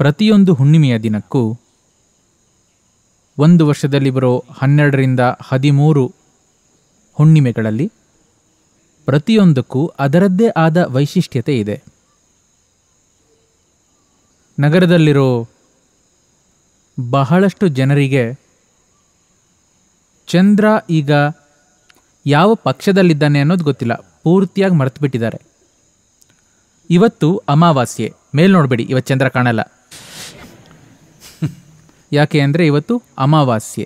ಪ್ರತಿಯೊಂದು ಹುಣ್ಣಿಮೆಯ ದಿನಕ್ಕೂ ಒಂದು ವರ್ಷದಲ್ಲಿ ಬರೋ ಹನ್ನೆರಡರಿಂದ ಹದಿಮೂರು ಹುಣ್ಣಿಮೆಗಳಲ್ಲಿ ಪ್ರತಿಯೊಂದಕ್ಕೂ ಅದರದ್ದೇ ಆದ ವೈಶಿಷ್ಟ್ಯತೆ ಇದೆ ನಗರದಲ್ಲಿರೋ ಬಹಳಷ್ಟು ಜನರಿಗೆ ಚಂದ್ರ ಈಗ ಯಾವ ಪಕ್ಷದಲ್ಲಿದ್ದಾನೆ ಅನ್ನೋದು ಗೊತ್ತಿಲ್ಲ ಪೂರ್ತಿಯಾಗಿ ಮರೆತು ಬಿಟ್ಟಿದ್ದಾರೆ ಇವತ್ತು ಅಮಾವಾಸ್ಯೆ ಮೇಲ್ ನೋಡಬೇಡಿ ಇವತ್ತು ಚಂದ್ರ ಕಾಣಲ್ಲ ಯಾಕೆ ಅಂದರೆ ಇವತ್ತು ಅಮಾವಾಸ್ಯೆ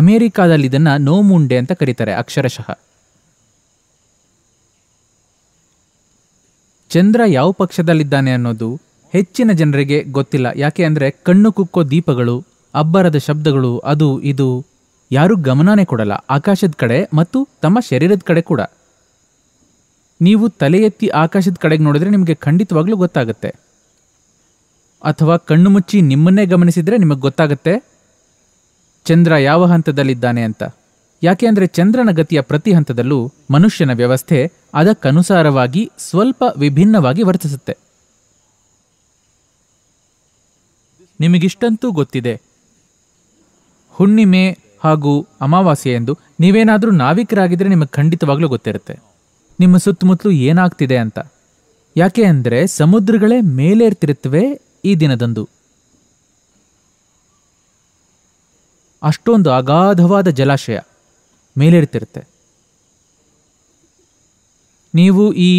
ಅಮೇರಿಕಾದಲ್ಲಿ ಇದನ್ನು ನೋಮುಂಡೆ ಅಂತ ಕರೀತಾರೆ ಅಕ್ಷರಶಃ ಚಂದ್ರ ಯಾವ ಪಕ್ಷದಲ್ಲಿದ್ದಾನೆ ಅನ್ನೋದು ಹೆಚ್ಚಿನ ಜನರಿಗೆ ಗೊತ್ತಿಲ್ಲ ಯಾಕೆ ಅಂದರೆ ಕಣ್ಣು ಕುಕ್ಕೋ ದೀಪಗಳು ಅಬ್ಬರದ ಶಬ್ದಗಳು ಅದು ಇದು ಯಾರೂ ಗಮನನೇ ಕೊಡಲ್ಲ ಆಕಾಶದ ಕಡೆ ಮತ್ತು ತಮ್ಮ ಶರೀರದ ಕಡೆ ಕೂಡ ನೀವು ತಲೆ ಎತ್ತಿ ಆಕಾಶದ ಕಡೆಗೆ ನೋಡಿದ್ರೆ ನಿಮಗೆ ಖಂಡಿತವಾಗ್ಲೂ ಗೊತ್ತಾಗುತ್ತೆ ಅಥವಾ ಕಣ್ಣು ಮುಚ್ಚಿ ನಿಮ್ಮನ್ನೇ ಗಮನಿಸಿದರೆ ನಿಮಗೆ ಗೊತ್ತಾಗುತ್ತೆ ಚಂದ್ರ ಯಾವ ಹಂತದಲ್ಲಿದ್ದಾನೆ ಅಂತ ಯಾಕೆ ಅಂದರೆ ಚಂದ್ರನ ಗತಿಯ ಪ್ರತಿ ಹಂತದಲ್ಲೂ ಮನುಷ್ಯನ ವ್ಯವಸ್ಥೆ ಅದಕ್ಕನುಸಾರವಾಗಿ ಸ್ವಲ್ಪ ವಿಭಿನ್ನವಾಗಿ ವರ್ತಿಸುತ್ತೆ ನಿಮಗಿಷ್ಟಂತೂ ಗೊತ್ತಿದೆ ಹುಣ್ಣಿಮೆ ಹಾಗೂ ಅಮಾವಾಸ್ಯೆ ಎಂದು ನೀವೇನಾದರೂ ನಾವಿಕರಾಗಿದ್ದರೆ ನಿಮಗೆ ಖಂಡಿತವಾಗ್ಲೂ ಗೊತ್ತಿರುತ್ತೆ ನಿಮ್ಮ ಸುತ್ತಮುತ್ತಲು ಏನಾಗ್ತಿದೆ ಅಂತ ಯಾಕೆ ಅಂದರೆ ಸಮುದ್ರಗಳೇ ಮೇಲೇರ್ತಿರುತ್ತವೆ ಈ ದಿನದಂದು ಅಷ್ಟೊಂದು ಅಗಾಧವಾದ ಜಲಾಶಯ ಮೇಲೇರ್ತಿರುತ್ತೆ ನೀವು ಈ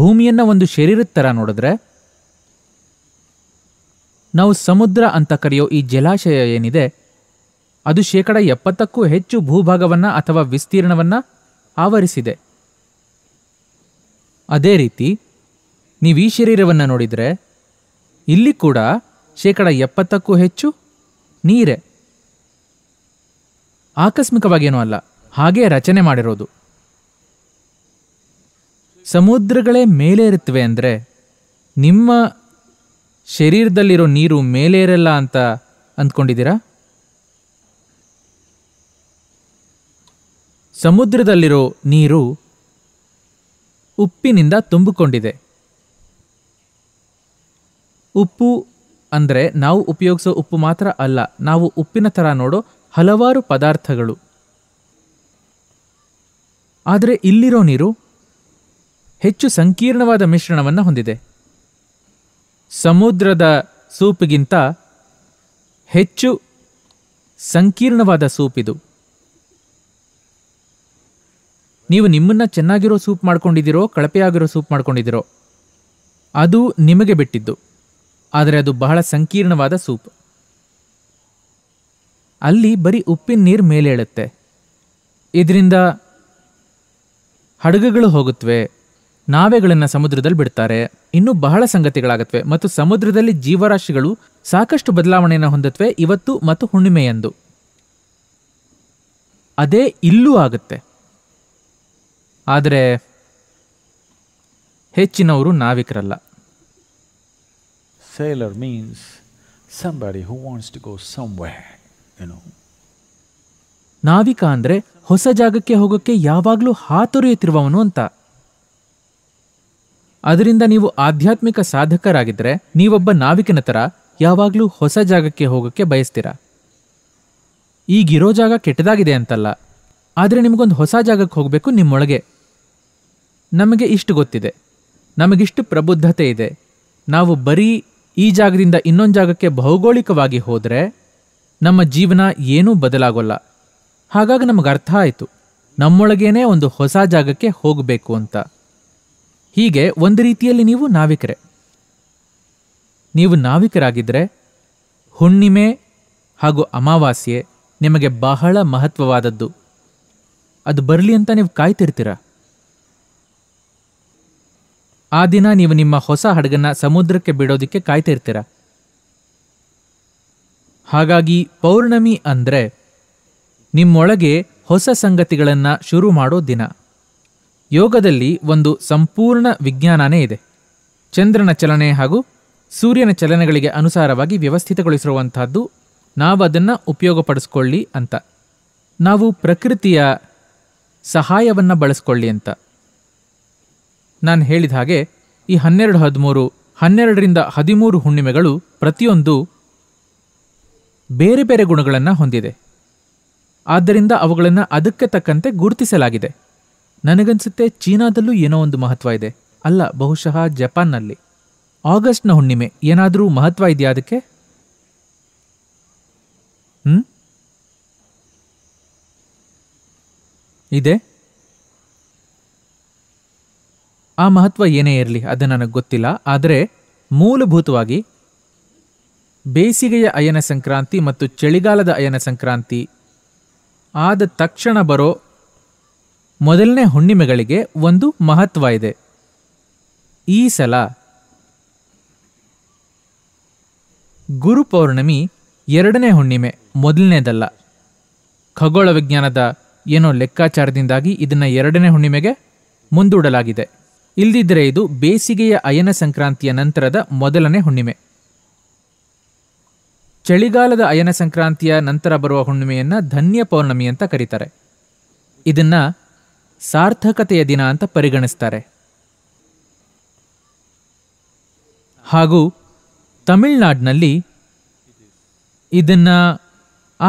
ಭೂಮಿಯನ್ನು ಒಂದು ಶರೀರದ ಥರ ನೋಡಿದ್ರೆ ನಾವು ಸಮುದ್ರ ಅಂತ ಕರೆಯೋ ಈ ಜಲಾಶಯ ಏನಿದೆ ಅದು ಶೇಕಡ ಎಪ್ಪತ್ತಕ್ಕೂ ಹೆಚ್ಚು ಭೂಭಾಗವನ್ನು ಅಥವಾ ವಿಸ್ತೀರ್ಣವನ್ನು ಆವರಿಸಿದೆ ಅದೇ ರೀತಿ ನೀವು ಈ ಶರೀರವನ್ನು ನೋಡಿದರೆ ಇಲ್ಲಿ ಕೂಡ ಶೇಕಡ ಎಪ್ಪತ್ತಕ್ಕೂ ಹೆಚ್ಚು ನೀರೇ ಆಕಸ್ಮಿಕವಾಗೇನೂ ಅಲ್ಲ ಹಾಗೆ ರಚನೆ ಮಾಡಿರೋದು ಸಮುದ್ರಗಳೇ ಮೇಲೇರುತ್ತವೆ ಅಂದರೆ ನಿಮ್ಮ ಶರೀರದಲ್ಲಿರೋ ನೀರು ಮೇಲೇರಲ್ಲ ಅಂತ ಅಂದ್ಕೊಂಡಿದ್ದೀರಾ ಸಮುದ್ರದಲ್ಲಿರೋ ನೀರು ಉಪ್ಪಿನಿಂದ ತುಂಬಿಕೊಂಡಿದೆ ಉಪ್ಪು ಅಂದರೆ ನಾವು ಉಪಯೋಗಿಸೋ ಉಪ್ಪು ಮಾತ್ರ ಅಲ್ಲ ನಾವು ಉಪ್ಪಿನ ಥರ ನೋಡೋ ಹಲವಾರು ಪದಾರ್ಥಗಳು ಆದರೆ ಇಲ್ಲಿರೋ ನೀರು ಹೆಚ್ಚು ಸಂಕೀರ್ಣವಾದ ಮಿಶ್ರಣವನ್ನು ಹೊಂದಿದೆ ಸಮುದ್ರದ ಸೂಪ್ಗಿಂತ ಹೆಚ್ಚು ಸಂಕೀರ್ಣವಾದ ಸೂಪ್ ಇದು ನೀವು ನಿಮ್ಮನ್ನು ಚೆನ್ನಾಗಿರೋ ಸೂಪ್ ಮಾಡ್ಕೊಂಡಿದ್ದೀರೋ ಕಳಪೆಯಾಗಿರೋ ಸೂಪ್ ಮಾಡ್ಕೊಂಡಿದ್ದೀರೋ ಅದು ನಿಮಗೆ ಬಿಟ್ಟಿದ್ದು ಆದರೆ ಅದು ಬಹಳ ಸಂಕೀರ್ಣವಾದ ಸೂಪ್ ಅಲ್ಲಿ ಬರೀ ಉಪ್ಪಿನ ನೀರು ಮೇಲೇಳುತ್ತೆ ಇದರಿಂದ ಹಡಗುಗಳು ಹೋಗುತ್ತವೆ ನಾವೆಗಳನ್ನು ಸಮುದ್ರದಲ್ಲಿ ಬಿಡ್ತಾರೆ ಇನ್ನೂ ಬಹಳ ಸಂಗತಿಗಳಾಗತ್ವೆ ಮತ್ತು ಸಮುದ್ರದಲ್ಲಿ ಜೀವರಾಶಿಗಳು ಸಾಕಷ್ಟು ಬದಲಾವಣೆಯನ್ನು ಹೊಂದುತ್ತವೆ ಇವತ್ತು ಮತ್ತು ಹುಣ್ಣಿಮೆಯಂದು ಅದೇ ಇಲ್ಲೂ ಆಗುತ್ತೆ ಆದರೆ ಹೆಚ್ಚಿನವರು ನಾವಿಕರಲ್ಲ sailor means somebody who wants to go somewhere, ನಾವಿಕ ಅಂದರೆ ಹೊಸ ಜಾಗಕ್ಕೆ ಹೋಗೋಕ್ಕೆ ಯಾವಾಗಲೂ ಹಾತೊರೆಯುತ್ತಿರುವವನು ಅಂತ ಅದರಿಂದ ನೀವು ಆಧ್ಯಾತ್ಮಿಕ ಸಾಧಕರಾಗಿದ್ದರೆ ನೀವೊಬ್ಬ ನಾವಿಕನ ಥರ ಯಾವಾಗಲೂ ಹೊಸ ಜಾಗಕ್ಕೆ ಹೋಗೋಕ್ಕೆ ಬಯಸ್ತೀರ ಈಗಿರೋ ಜಾಗ ಕೆಟ್ಟದಾಗಿದೆ ಅಂತಲ್ಲ ಆದರೆ ನಿಮಗೊಂದು ಹೊಸ ಜಾಗಕ್ಕೆ ಹೋಗಬೇಕು ನಿಮ್ಮೊಳಗೆ ನಮಗೆ ಇಷ್ಟು ಗೊತ್ತಿದೆ ನಮಗಿಷ್ಟು ಪ್ರಬುದ್ಧತೆ ಇದೆ ನಾವು ಬರೀ ಈ ಜಾಗದಿಂದ ಇನ್ನೊಂದು ಜಾಗಕ್ಕೆ ಭೌಗೋಳಿಕವಾಗಿ ಹೋದರೆ ನಮ್ಮ ಜೀವನ ಏನೂ ಬದಲಾಗೋಲ್ಲ ಹಾಗಾಗಿ ನಮಗೆ ಅರ್ಥ ಆಯಿತು ನಮ್ಮೊಳಗೇನೆ ಒಂದು ಹೊಸ ಜಾಗಕ್ಕೆ ಹೋಗಬೇಕು ಅಂತ ಹೀಗೆ ಒಂದು ರೀತಿಯಲ್ಲಿ ನೀವು ನಾವಿಕರೆ ನೀವು ನಾವಿಕರಾಗಿದ್ದರೆ ಹುಣ್ಣಿಮೆ ಹಾಗೂ ಅಮಾವಾಸ್ಯೆ ನಿಮಗೆ ಬಹಳ ಮಹತ್ವವಾದದ್ದು ಅದು ಬರಲಿ ಅಂತ ನೀವು ಕಾಯ್ತಿರ್ತೀರಾ ಆ ದಿನ ನೀವು ನಿಮ್ಮ ಹೊಸ ಹಡಗನ್ನು ಸಮುದ್ರಕ್ಕೆ ಬಿಡೋದಕ್ಕೆ ಕಾಯ್ತಿರ್ತೀರ ಹಾಗಾಗಿ ಪೌರ್ಣಮಿ ಅಂದರೆ ನಿಮ್ಮೊಳಗೆ ಹೊಸ ಸಂಗತಿಗಳನ್ನು ಶುರು ಮಾಡೋ ದಿನ ಯೋಗದಲ್ಲಿ ಒಂದು ಸಂಪೂರ್ಣ ವಿಜ್ಞಾನನೇ ಇದೆ ಚಂದ್ರನ ಚಲನೆ ಹಾಗೂ ಸೂರ್ಯನ ಚಲನೆಗಳಿಗೆ ಅನುಸಾರವಾಗಿ ವ್ಯವಸ್ಥಿತಗೊಳಿಸಿರುವಂತಹದ್ದು ನಾವು ಅದನ್ನು ಉಪಯೋಗಪಡಿಸ್ಕೊಳ್ಳಿ ಅಂತ ನಾವು ಪ್ರಕೃತಿಯ ಸಹಾಯವನ್ನು ಬಳಸ್ಕೊಳ್ಳಿ ಅಂತ ನಾನು ಹೇಳಿದ ಹಾಗೆ ಈ ಹನ್ನೆರಡು ಹದಿಮೂರು ಹನ್ನೆರಡರಿಂದ ಹದಿಮೂರು ಹುಣ್ಣಿಮೆಗಳು ಪ್ರತಿಯೊಂದು ಬೇರೆ ಬೇರೆ ಗುಣಗಳನ್ನು ಹೊಂದಿದೆ ಆದ್ದರಿಂದ ಅವುಗಳನ್ನು ಅದಕ್ಕೆ ತಕ್ಕಂತೆ ಗುರುತಿಸಲಾಗಿದೆ ನನಗನ್ಸುತ್ತೆ ಚೀನಾದಲ್ಲೂ ಏನೋ ಒಂದು ಮಹತ್ವ ಇದೆ ಅಲ್ಲ ಬಹುಶಃ ಜಪಾನ್ನಲ್ಲಿ ಆಗಸ್ಟ್ನ ಹುಣ್ಣಿಮೆ ಏನಾದರೂ ಮಹತ್ವ ಇದೆಯಾ ಅದಕ್ಕೆ ಹ್ಞೂ ಇದೆ ಆ ಮಹತ್ವ ಏನೇ ಇರಲಿ ಅದು ನನಗೆ ಗೊತ್ತಿಲ್ಲ ಆದರೆ ಮೂಲಭೂತವಾಗಿ ಬೇಸಿಗೆಯ ಅಯನ ಸಂಕ್ರಾಂತಿ ಮತ್ತು ಚಳಿಗಾಲದ ಅಯನ ಸಂಕ್ರಾಂತಿ ಆದ ತಕ್ಷಣ ಬರೋ ಮೊದಲನೇ ಹುಣ್ಣಿಮೆಗಳಿಗೆ ಒಂದು ಮಹತ್ವ ಇದೆ ಈ ಸಲ ಗುರು ಪೌರ್ಣಮಿ ಎರಡನೇ ಹುಣ್ಣಿಮೆ ಮೊದಲನೇದಲ್ಲ ಖಗೋಳ ವಿಜ್ಞಾನದ ಏನೋ ಲೆಕ್ಕಾಚಾರದಿಂದಾಗಿ ಇದನ್ನು ಎರಡನೇ ಹುಣ್ಣಿಮೆಗೆ ಮುಂದೂಡಲಾಗಿದೆ ಇಲ್ದಿದ್ರೆ ಇದು ಬೇಸಿಗೆಯ ಅಯನ ಸಂಕ್ರಾಂತಿಯ ನಂತರದ ಮೊದಲನೇ ಹುಣ್ಣಿಮೆ ಚಳಿಗಾಲದ ಅಯನ ಸಂಕ್ರಾಂತಿಯ ನಂತರ ಬರುವ ಹುಣ್ಣಿಮೆಯನ್ನು ಧನ್ಯ ಪೌರ್ಣಮಿ ಅಂತ ಕರೀತಾರೆ ಇದನ್ನ ಸಾರ್ಥಕತೆಯ ದಿನ ಅಂತ ಪರಿಗಣಿಸ್ತಾರೆ ಹಾಗೂ ತಮಿಳ್ನಾಡಿನಲ್ಲಿ ಇದನ್ನು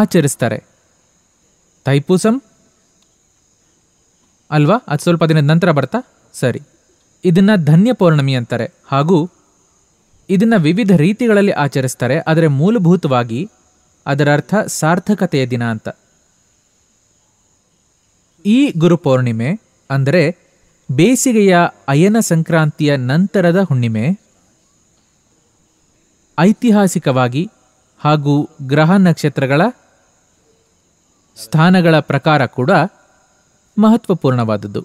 ಆಚರಿಸ್ತಾರೆ ತೈಪೂಸಂ ಅಲ್ವಾ ಅದು ಸ್ವಲ್ಪ ದಿನದ ನಂತರ ಬರ್ತಾ ಸರಿ ಇದನ್ನು ಧನ್ಯ ಪೌರ್ಣಮಿ ಅಂತಾರೆ ಹಾಗೂ ಇದನ್ನು ವಿವಿಧ ರೀತಿಗಳಲ್ಲಿ ಆಚರಿಸ್ತಾರೆ ಆದರೆ ಮೂಲಭೂತವಾಗಿ ಅದರ ಅರ್ಥ ಸಾರ್ಥಕತೆಯ ದಿನ ಅಂತ ಈ ಗುರುಪೌರ್ಣಿಮೆ ಅಂದರೆ ಬೇಸಿಗೆಯ ಅಯನ ಸಂಕ್ರಾಂತಿಯ ನಂತರದ ಹುಣ್ಣಿಮೆ ಐತಿಹಾಸಿಕವಾಗಿ ಹಾಗೂ ಗ್ರಹ ನಕ್ಷತ್ರಗಳ ಸ್ಥಾನಗಳ ಪ್ರಕಾರ ಕೂಡ ಮಹತ್ವಪೂರ್ಣವಾದದ್ದು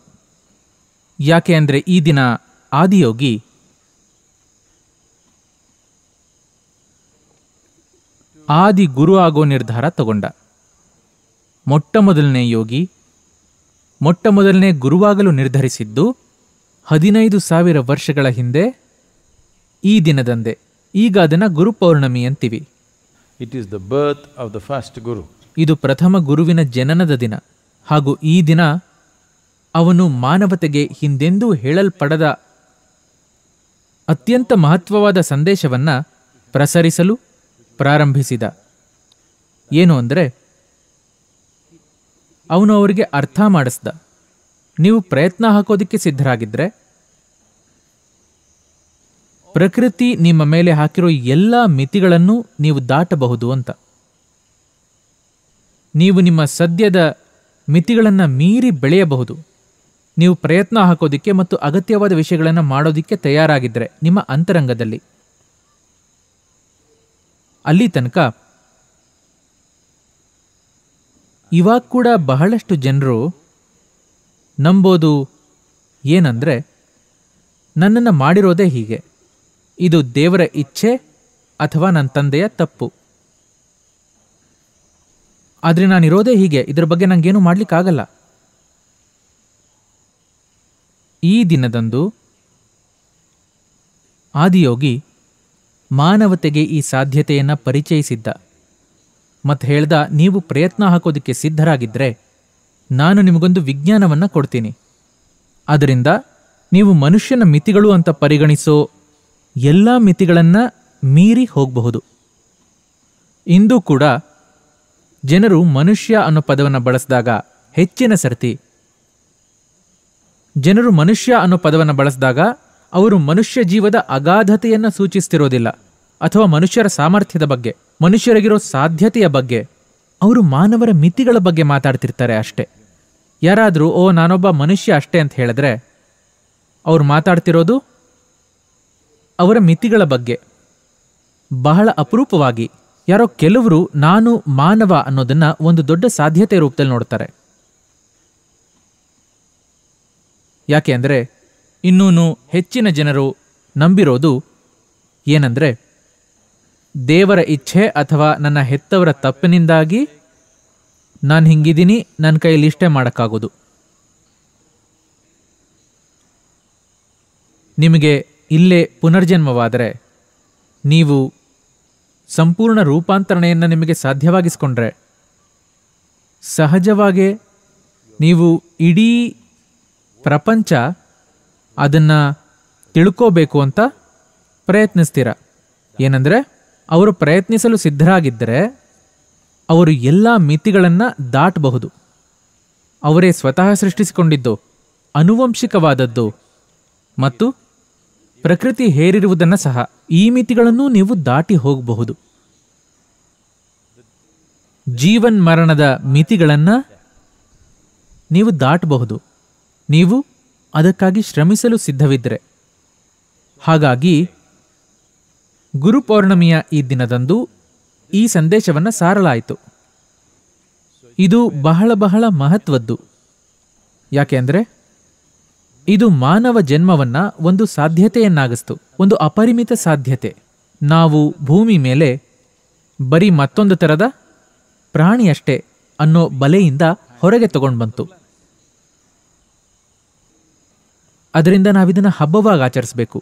ಯಾಕೆ ಅಂದರೆ ಈ ದಿನ ಆದಿಯೋಗಿ ಆದಿ ಗುರು ಆಗೋ ನಿರ್ಧಾರ ತಗೊಂಡ ಮೊಟ್ಟ ಮೊದಲನೇ ಯೋಗಿ ಮೊಟ್ಟ ಮೊದಲನೇ ಗುರುವಾಗಲು ನಿರ್ಧರಿಸಿದ್ದು ಹದಿನೈದು ಸಾವಿರ ವರ್ಷಗಳ ಹಿಂದೆ ಈ ದಿನದಂದೇ ಈಗ ಅದನ್ನು ಗುರುಪೌರ್ಣಮಿ ಅಂತೀವಿ it is the birth of the first guru ಇದು ಪ್ರಥಮ ಗುರುವಿನ ಜನನದ ದಿನ ಹಾಗೂ ಈ ದಿನ ಅವನು ಮಾನವತೆಗೆ ಹಿಂದೆಂದೂ ಹೇಳಲ್ಪಡದ ಅತ್ಯಂತ ಮಹತ್ವವಾದ ಸಂದೇಶವನ್ನು ಪ್ರಸರಿಸಲು ಪ್ರಾರಂಭಿಸಿದ ಏನು ಅಂದರೆ ಅವನು ಅವರಿಗೆ ಅರ್ಥ ಮಾಡಿಸ್ದ ನೀವು ಪ್ರಯತ್ನ ಹಾಕೋದಕ್ಕೆ ಸಿದ್ಧರಾಗಿದ್ದರೆ ಪ್ರಕೃತಿ ನಿಮ್ಮ ಮೇಲೆ ಹಾಕಿರೋ ಎಲ್ಲ ಮಿತಿಗಳನ್ನು ನೀವು ದಾಟಬಹುದು ಅಂತ ನೀವು ನಿಮ್ಮ ಸದ್ಯದ ಮಿತಿಗಳನ್ನು ಮೀರಿ ಬೆಳೆಯಬಹುದು ನೀವು ಪ್ರಯತ್ನ ಹಾಕೋದಿಕ್ಕೆ ಮತ್ತು ಅಗತ್ಯವಾದ ವಿಷಯಗಳನ್ನು ಮಾಡೋದಿಕ್ಕೆ ತಯಾರಾಗಿದ್ದರೆ ನಿಮ್ಮ ಅಂತರಂಗದಲ್ಲಿ ಅಲ್ಲಿ ತನಕ ಇವಾಗ ಕೂಡ ಬಹಳಷ್ಟು ಜನರು ನಂಬೋದು ಏನಂದರೆ ನನ್ನನ್ನು ಮಾಡಿರೋದೇ ಹೀಗೆ ಇದು ದೇವರ ಇಚ್ಛೆ ಅಥವಾ ನನ್ನ ತಂದೆಯ ತಪ್ಪು ಆದರೆ ನಾನಿರೋದೇ ಹೀಗೆ ಇದರ ಬಗ್ಗೆ ನನಗೇನು ಮಾಡಲಿಕ್ಕಾಗಲ್ಲ ಈ ದಿನದಂದು ಆದಿಯೋಗಿ ಮಾನವತೆಗೆ ಈ ಸಾಧ್ಯತೆಯನ್ನು ಪರಿಚಯಿಸಿದ್ದ ಮತ್ತು ಹೇಳ್ದ ನೀವು ಪ್ರಯತ್ನ ಹಾಕೋದಕ್ಕೆ ಸಿದ್ಧರಾಗಿದ್ದರೆ ನಾನು ನಿಮಗೊಂದು ವಿಜ್ಞಾನವನ್ನು ಕೊಡ್ತೀನಿ ಅದರಿಂದ ನೀವು ಮನುಷ್ಯನ ಮಿತಿಗಳು ಅಂತ ಪರಿಗಣಿಸೋ ಎಲ್ಲ ಮಿತಿಗಳನ್ನು ಮೀರಿ ಹೋಗಬಹುದು ಇಂದು ಕೂಡ ಜನರು ಮನುಷ್ಯ ಅನ್ನೋ ಪದವನ್ನು ಬಳಸಿದಾಗ ಹೆಚ್ಚಿನ ಸರ್ತಿ ಜನರು ಮನುಷ್ಯ ಅನ್ನೋ ಪದವನ್ನು ಬಳಸಿದಾಗ ಅವರು ಮನುಷ್ಯ ಜೀವದ ಅಗಾಧತೆಯನ್ನು ಸೂಚಿಸ್ತಿರೋದಿಲ್ಲ ಅಥವಾ ಮನುಷ್ಯರ ಸಾಮರ್ಥ್ಯದ ಬಗ್ಗೆ ಮನುಷ್ಯರಿಗಿರೋ ಸಾಧ್ಯತೆಯ ಬಗ್ಗೆ ಅವರು ಮಾನವರ ಮಿತಿಗಳ ಬಗ್ಗೆ ಮಾತಾಡ್ತಿರ್ತಾರೆ ಅಷ್ಟೇ ಯಾರಾದರೂ ಓ ನಾನೊಬ್ಬ ಮನುಷ್ಯ ಅಷ್ಟೇ ಅಂತ ಹೇಳಿದ್ರೆ ಅವ್ರು ಮಾತಾಡ್ತಿರೋದು ಅವರ ಮಿತಿಗಳ ಬಗ್ಗೆ ಬಹಳ ಅಪರೂಪವಾಗಿ ಯಾರೋ ಕೆಲವರು ನಾನು ಮಾನವ ಅನ್ನೋದನ್ನು ಒಂದು ದೊಡ್ಡ ಸಾಧ್ಯತೆ ರೂಪದಲ್ಲಿ ನೋಡ್ತಾರೆ ಯಾಕೆ ಅಂದರೆ ಇನ್ನೂ ಹೆಚ್ಚಿನ ಜನರು ನಂಬಿರೋದು ಏನಂದರೆ ದೇವರ ಇಚ್ಛೆ ಅಥವಾ ನನ್ನ ಹೆತ್ತವರ ತಪ್ಪಿನಿಂದಾಗಿ ನಾನು ಹಿಂಗಿದ್ದೀನಿ ನನ್ನ ಕೈಯಲ್ಲಿ ಇಷ್ಟೇ ಮಾಡೋಕ್ಕಾಗೋದು ನಿಮಗೆ ಇಲ್ಲೇ ಪುನರ್ಜನ್ಮವಾದರೆ ನೀವು ಸಂಪೂರ್ಣ ರೂಪಾಂತರಣೆಯನ್ನು ನಿಮಗೆ ಸಾಧ್ಯವಾಗಿಸ್ಕೊಂಡ್ರೆ ಸಹಜವಾಗೇ ನೀವು ಇಡೀ ಪ್ರಪಂಚ ಅದನ್ನು ತಿಳ್ಕೋಬೇಕು ಅಂತ ಪ್ರಯತ್ನಿಸ್ತೀರ ಏನಂದರೆ ಅವರು ಪ್ರಯತ್ನಿಸಲು ಸಿದ್ಧರಾಗಿದ್ದರೆ ಅವರು ಎಲ್ಲ ಮಿತಿಗಳನ್ನು ದಾಟಬಹುದು ಅವರೇ ಸ್ವತಃ ಸೃಷ್ಟಿಸಿಕೊಂಡಿದ್ದು ಅನುವಂಶಿಕವಾದದ್ದು ಮತ್ತು ಪ್ರಕೃತಿ ಹೇರಿರುವುದನ್ನು ಸಹ ಈ ಮಿತಿಗಳನ್ನು ನೀವು ದಾಟಿ ಹೋಗಬಹುದು ಜೀವನ್ ಮರಣದ ಮಿತಿಗಳನ್ನು ನೀವು ದಾಟಬಹುದು ನೀವು ಅದಕ್ಕಾಗಿ ಶ್ರಮಿಸಲು ಸಿದ್ಧವಿದ್ದರೆ ಹಾಗಾಗಿ ಗುರುಪೌರ್ಣಮಿಯ ಈ ದಿನದಂದು ಈ ಸಂದೇಶವನ್ನು ಸಾರಲಾಯಿತು ಇದು ಬಹಳ ಬಹಳ ಮಹತ್ವದ್ದು ಯಾಕೆಂದರೆ ಇದು ಮಾನವ ಜನ್ಮವನ್ನು ಒಂದು ಸಾಧ್ಯತೆಯನ್ನಾಗಿಸ್ತು ಒಂದು ಅಪರಿಮಿತ ಸಾಧ್ಯತೆ ನಾವು ಭೂಮಿ ಮೇಲೆ ಬರೀ ಮತ್ತೊಂದು ಥರದ ಪ್ರಾಣಿಯಷ್ಟೇ ಅನ್ನೋ ಬಲೆಯಿಂದ ಹೊರಗೆ ತಗೊಂಡು ಬಂತು ಅದರಿಂದ ನಾವಿದನ್ನು ಹಬ್ಬವಾಗಿ ಆಚರಿಸಬೇಕು